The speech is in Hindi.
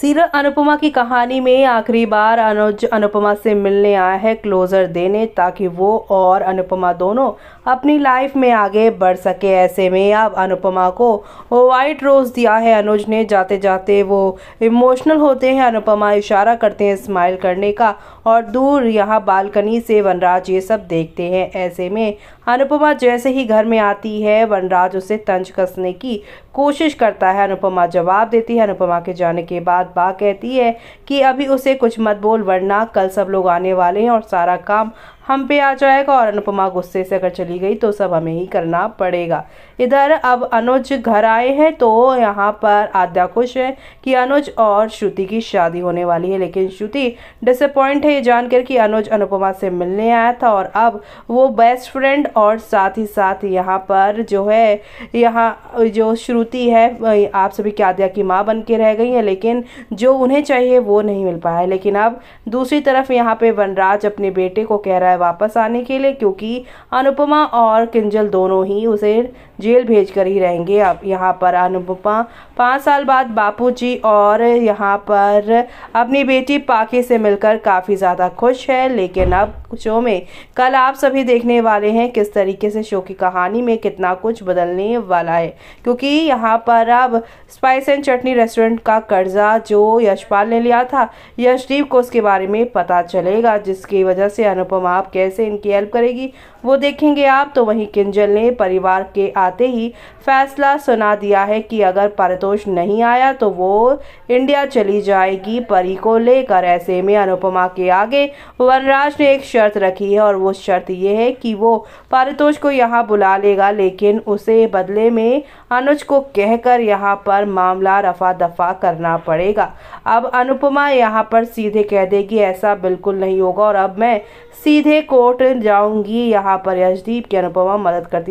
सिर अनुपमा की कहानी में आखिरी बार अनुज अनुपमा से मिलने आया है क्लोजर देने ताकि वो और अनुपमा दोनों अपनी लाइफ में आगे बढ़ सके ऐसे में अब अनुपमा को वाइट रोज़ दिया है अनुज ने जाते जाते वो इमोशनल होते हैं अनुपमा इशारा करते हैं स्माइल करने का और दूर यहाँ बालकनी से वनराज ये सब देखते हैं ऐसे में अनुपमा जैसे ही घर में आती है वनराज उसे तंज कसने की कोशिश करता है अनुपमा जवाब देती है अनुपमा के जाने के बाद बाद बा कहती है कि अभी उसे कुछ मत बोल वरना कल सब लोग आने वाले हैं और सारा काम हम पे आ जाएगा और अनुपमा गुस्से से अगर चली गई तो सब हमें ही करना पड़ेगा इधर अब अनुज घर आए हैं तो यहाँ पर आद्या खुश है कि अनुज और श्रुति की शादी होने वाली है लेकिन श्रुति डिसअपॉइंट है ये जानकर कि अनुज अनुपमा से मिलने आया था और अब वो बेस्ट फ्रेंड और साथ ही साथ यहाँ पर जो है यहाँ जो श्रुति है आप सभी की आद्या की माँ बन के रह गई है लेकिन जो उन्हें चाहिए वो नहीं मिल पाया लेकिन अब दूसरी तरफ यहाँ पर वनराज अपने बेटे को कह रहा है है वापस आने के लिए क्योंकि अनुपमा और किंजल दोनों ही उसे जेल भेज कर ही रहेंगे अब यहाँ पर अनुपमा पाँच साल बाद बापूजी और यहाँ पर अपनी बेटी पाखी से मिलकर काफ़ी ज़्यादा खुश है लेकिन अब शो में कल आप सभी देखने वाले हैं किस तरीके से शो की कहानी में कितना कुछ बदलने वाला है क्योंकि यहाँ पर अब स्पाइस एंड चटनी रेस्टोरेंट का कर्जा जो यशपाल ने लिया था यशदीप को उसके बारे में पता चलेगा जिसकी वजह से अनुपमा आप कैसे इनकी हेल्प करेगी वो देखेंगे आप तो वहीं किंजल ने परिवार के आते ही फैसला सुना दिया है कि अगर परितोष नहीं आया तो वो इंडिया चली जाएगी परी को लेकर ऐसे में अनुपमा के आगे वनराज ने एक शर्त रखी है और वो शर्त ये है कि वो पारितोष को यहाँ बुला लेगा लेकिन उसे बदले में अनुज को कहकर यहाँ पर मामला रफा दफा करना पड़ेगा अब अनुपमा यहाँ पर सीधे कह देगी ऐसा बिल्कुल नहीं होगा और अब मैं सीधे सीधे कोर्ट जाऊंगी यहां पर यशदीप की अनुपमा मदद करती